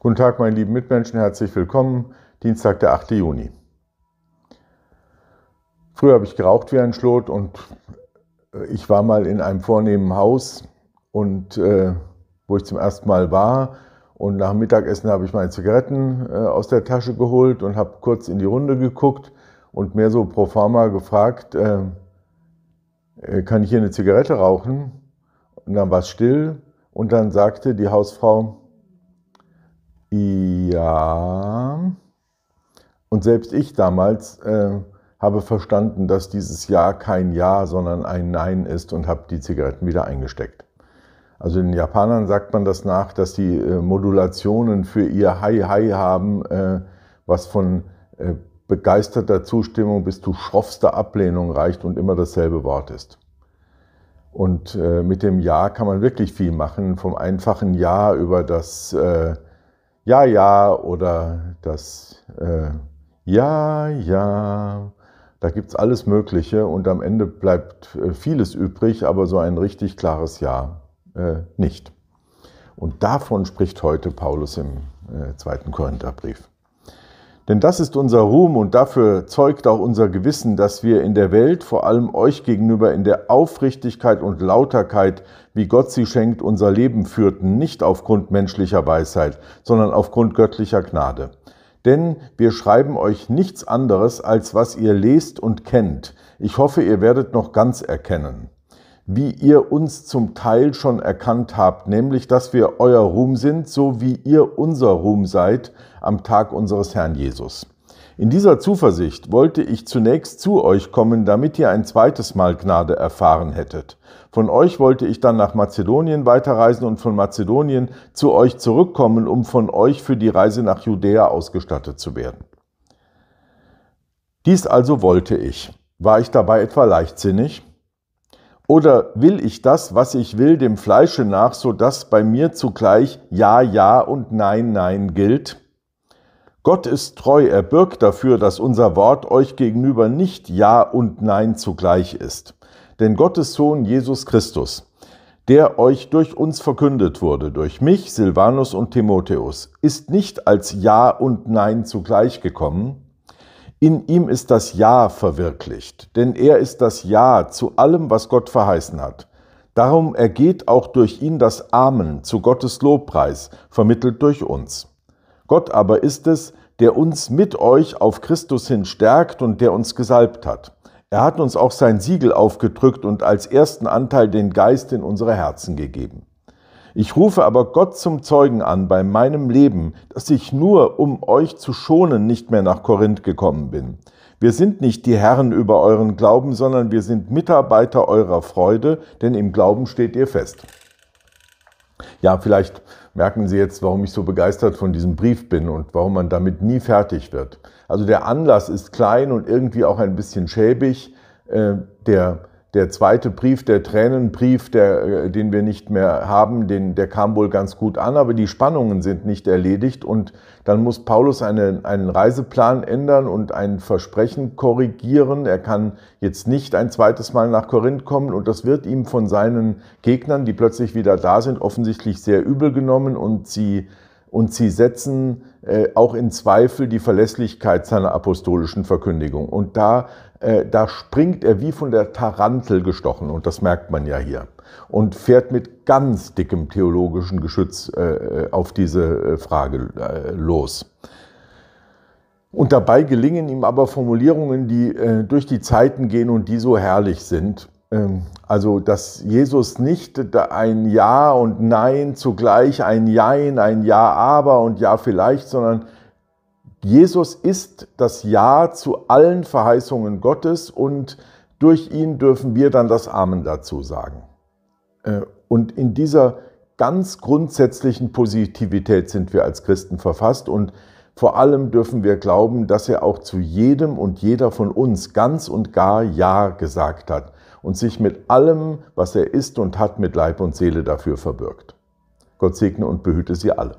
Guten Tag, meine lieben Mitmenschen, herzlich willkommen. Dienstag, der 8. Juni. Früher habe ich geraucht wie ein Schlot und äh, ich war mal in einem vornehmen Haus und äh, wo ich zum ersten Mal war. Und nach dem Mittagessen habe ich meine Zigaretten äh, aus der Tasche geholt und habe kurz in die Runde geguckt und mehr so pro forma gefragt, äh, äh kann ich hier eine Zigarette rauchen? Und dann war es still und dann sagte die Hausfrau, ja. Und selbst ich damals äh, habe verstanden, dass dieses Ja kein Ja, sondern ein Nein ist und habe die Zigaretten wieder eingesteckt. Also den Japanern sagt man das nach, dass die äh, Modulationen für ihr Hi Hi haben, äh, was von äh, begeisterter Zustimmung bis zu schroffster Ablehnung reicht und immer dasselbe Wort ist. Und äh, mit dem Ja kann man wirklich viel machen, vom einfachen Ja über das äh, ja, ja oder das äh, Ja, ja. Da gibt es alles Mögliche und am Ende bleibt äh, vieles übrig, aber so ein richtig klares Ja äh, nicht. Und davon spricht heute Paulus im äh, zweiten Korintherbrief. Denn das ist unser Ruhm und dafür zeugt auch unser Gewissen, dass wir in der Welt, vor allem euch gegenüber, in der Aufrichtigkeit und Lauterkeit, wie Gott sie schenkt, unser Leben führten, nicht aufgrund menschlicher Weisheit, sondern aufgrund göttlicher Gnade. Denn wir schreiben euch nichts anderes, als was ihr lest und kennt. Ich hoffe, ihr werdet noch ganz erkennen wie ihr uns zum Teil schon erkannt habt, nämlich dass wir euer Ruhm sind, so wie ihr unser Ruhm seid am Tag unseres Herrn Jesus. In dieser Zuversicht wollte ich zunächst zu euch kommen, damit ihr ein zweites Mal Gnade erfahren hättet. Von euch wollte ich dann nach Mazedonien weiterreisen und von Mazedonien zu euch zurückkommen, um von euch für die Reise nach Judäa ausgestattet zu werden. Dies also wollte ich. War ich dabei etwa leichtsinnig? Oder will ich das, was ich will, dem Fleische nach, so dass bei mir zugleich Ja, Ja und Nein, Nein gilt? Gott ist treu, er bürgt dafür, dass unser Wort euch gegenüber nicht Ja und Nein zugleich ist. Denn Gottes Sohn Jesus Christus, der euch durch uns verkündet wurde, durch mich, Silvanus und Timotheus, ist nicht als Ja und Nein zugleich gekommen, in ihm ist das Ja verwirklicht, denn er ist das Ja zu allem, was Gott verheißen hat. Darum ergeht auch durch ihn das Amen zu Gottes Lobpreis, vermittelt durch uns. Gott aber ist es, der uns mit euch auf Christus hin stärkt und der uns gesalbt hat. Er hat uns auch sein Siegel aufgedrückt und als ersten Anteil den Geist in unsere Herzen gegeben. Ich rufe aber Gott zum Zeugen an bei meinem Leben, dass ich nur, um euch zu schonen, nicht mehr nach Korinth gekommen bin. Wir sind nicht die Herren über euren Glauben, sondern wir sind Mitarbeiter eurer Freude, denn im Glauben steht ihr fest. Ja, vielleicht merken Sie jetzt, warum ich so begeistert von diesem Brief bin und warum man damit nie fertig wird. Also der Anlass ist klein und irgendwie auch ein bisschen schäbig. Äh, der der zweite Brief, der Tränenbrief, der, äh, den wir nicht mehr haben, den, der kam wohl ganz gut an, aber die Spannungen sind nicht erledigt und dann muss Paulus eine, einen Reiseplan ändern und ein Versprechen korrigieren. Er kann jetzt nicht ein zweites Mal nach Korinth kommen und das wird ihm von seinen Gegnern, die plötzlich wieder da sind, offensichtlich sehr übel genommen und sie und sie setzen äh, auch in Zweifel die Verlässlichkeit seiner apostolischen Verkündigung. Und da, äh, da springt er wie von der Tarantel gestochen, und das merkt man ja hier, und fährt mit ganz dickem theologischen Geschütz äh, äh auf diese äh, Frage äh, los. Und dabei gelingen ihm aber Formulierungen, die durch die Zeiten gehen und die so herrlich sind ähm, also, dass Jesus nicht ein Ja und Nein zugleich, ein Jein, ein Ja aber und Ja vielleicht, sondern Jesus ist das Ja zu allen Verheißungen Gottes und durch ihn dürfen wir dann das Amen dazu sagen. Äh, und in dieser ganz grundsätzlichen Positivität sind wir als Christen verfasst und vor allem dürfen wir glauben, dass er auch zu jedem und jeder von uns ganz und gar Ja gesagt hat und sich mit allem, was er ist und hat, mit Leib und Seele dafür verbirgt. Gott segne und behüte sie alle.